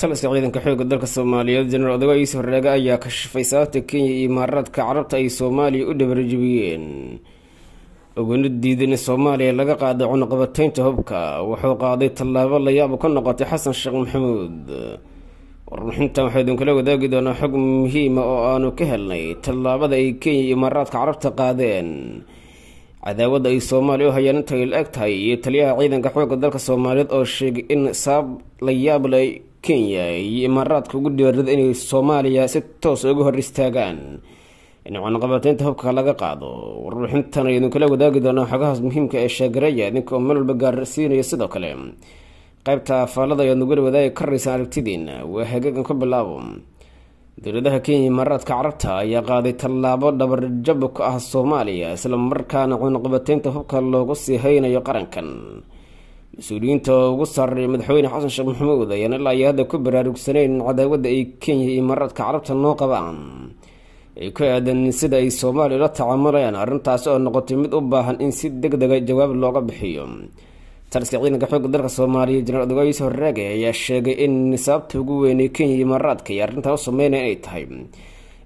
taliska ciidanka xooga dalka soomaaliyeed jenaraal odago iisa horraaga ayaa kashifay sababta kenya iyo imaaraadka carabta ay soomaaliya u dhabarjabiyeen oguna diidan in soomaaliya laga qaaday cunuqabateynta hubka wuxuu qaaday tallaabo layaaba ka noqotay xasan sheekh maxamuud warbixintan waxaa idinkula wadaagi doonaa xog muhiima ah oo aanu ka helnay tallaabada ay kenya iyo imaaraadka carabta qaadeen cadaawada ay soomaaliya u hayaan intay la eg tahay iyo taliyaha ciidanka xooga dalka soomaaliyeed oo sheegay in sabab layaab la kenya iyo imaaraadka ugu dhibaarada inay soomaaliya si toos uga hor istaagaan incuunaqabateynta hubka laga qaado warbixintan idin kala wadaagi doonaa xogahaas muhiimka ee sheegaraya idinkoo meel walba gaarsiinaya sidoo kale qaybta faallada ayaad nugula wadaagi karaysaan aragtidiina waa hagaegan ku bilaabo dowladaha kenya imaaraadka carabta ayaa qaaday tallaabo dhabarjab ka ah soomaaliya isla markaana cuunaqabateynta hubka loogu sii haynayo qarankan mas-uuliyiinta ugu sarreeya madaxweyne xasan sheekh maxamuud ayaan ilaa iyo hadda ku baraarugsaneyn in cadaawadda ay kenya iyo imaaraadka carabta noo qabaan ay ku aadan sida ay soomaaliya la tacaamulayaan arrintaasi oo noqotay mid u baahan in si deg dega ah jawaab looga bixiyo taliska ciidanka xoogga dalka soomaaliya jenaraal dogaayiis horraage ayaa sheegay in nisaabta ugu weynay kenya iyo imaaraadka iyo arrintan u sameynaya inay tahay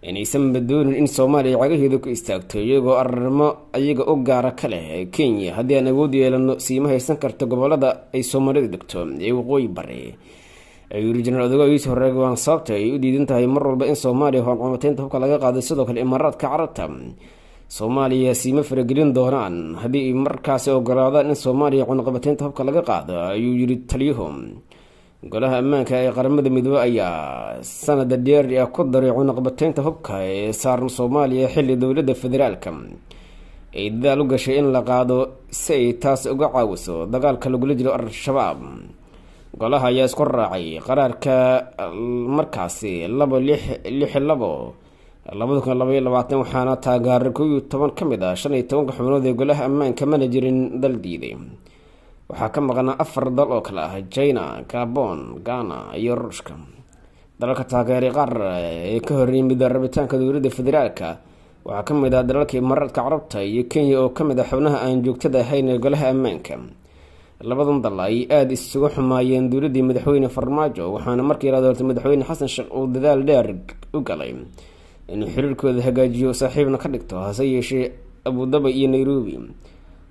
inaysanba doonin in soomaaliya cagaheeda ku istaagto iyagoo arrimo ayaga u gaara ka leh kenya haddii aan awood yeelano siima haysan karta gobollada ay soomaalidu degto ee waqooyi bari ayuu yiri jenaraal adogo iisa horeegwaan sababta ay u diidan tahay mar walba in soomaaliya hooncumateynta hubka laga qaaday sidoo kale imaaraadka carabta soomaaliya siima faragelin doonaan haddii ay markaasi ogolaadaan in soomaaliya cunuqabateynta hubka laga qaado ayuu yiri taliyuhu golaha ammaanka ee qaramada midoobe ayaa sanada dheer ku daray cunaqbateynta hubka ee saaran soomaaliya xilli dowladda federaalka ay dadaal u gashay in la qaado si ay taas uga caawiso dagaalka lagula jiro al-shabaab golaha ayaa isku raacay qaraarka markaasi labo lix lixi labo labada kun labaiyo labaatan waxaana taageeray kow iyo toban ka mid ah shan iyo tobanka xubnood ee golaha ammaanka mana jirin dal diiday waxaa ka maqan afar dal oo kale ah china gabon ghana iyo ruushka dalalka taageeray qaar ee ka horyimida rabitaanka dowladda federaalka waxaa ka mid ah dalalka imaaraadka carabta iyo kenya oo kamid ah xubnaha aan joogtada ahayn ee golaha ammaanka labadan dal ay aada isugu xumaayeen dowladii madaxweyne farmaajo waxaana markii la doortay madaxweyne xasan sheekh uu dadaal dheer u galay inuu xiriirkooda hagaajiyo saaxiibna ka dhigto hase yeeshee abudabi iyo nairobi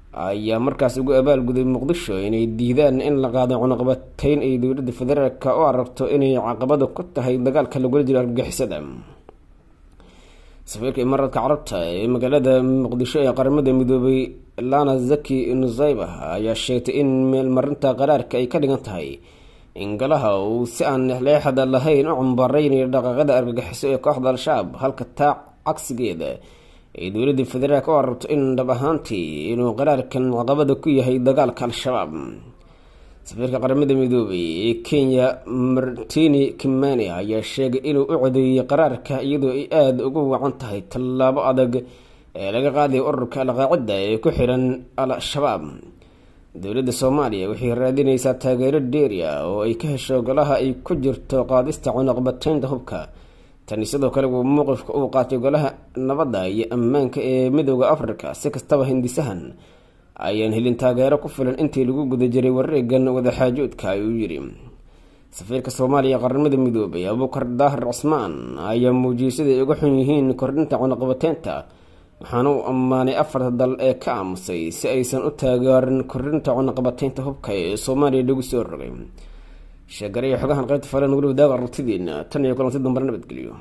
ayaa markaas ugu abaalguday muqdisho inay diidaan in la qaado cunuqabatayn ay dowladda federaalka u aragto inay caqabada ku tahay dagaalka lagula jiro argagixisada safiirka imaaraadka carabta ee magaalada muqdisho ee qaramada midoobay lana zaki nusayba ayaa sheegtay in meelmarinta qaraarka ay ka dhigan tahay in galaha uu si aan leexda lahayn u cumbaraynayo dhaqaaqada argagixiso ee kooxda al-shabaab halka taa cagsigeeda ay dowladda federaalk u aragto in dhab ahaantii inuu qaraarkan caqabada ku yahay dagaalka al-shabaab safiirka qaramada midoobay ee kenya martini kimani ayaa sheegay inuu u codeeyey qaraarka iyadoo ay aada ugu wacan tahay tallaabo adag ee laga qaadaya ururka alqaacida ee ku xiran al-shabaab dowladda soomaaliya waxay raadineysaa taageero dheeri ah oo ay ka hesho golaha ay ku jirto qaadista cunuqbateynta hubka tani sidoo kale wuu mowqifka uu qaatay golaha nabadda iyo ammaanka ee midooda afrika si kastaba hindisahan ayaan helin taageero ku filan intii lagu guda jiray wareegan wadaxaajoodka ayuu yidhi safiirka soomaaliya qaramada midoobay abuukar daahir cusmaan ayaa muujiyay siday uga xun yihiin kordhinta cunaqabateynta waxaana uu ammaanay afarta dal ee ka aamusay si aysan u taagaarin kordhinta cunuqabateynta hubka ee soomaaliya lagu soo rogay sheegarayo xogahan qaybta fare nugula wadaaga aragtideena tan iyo kulanti dambana nabadgeliyo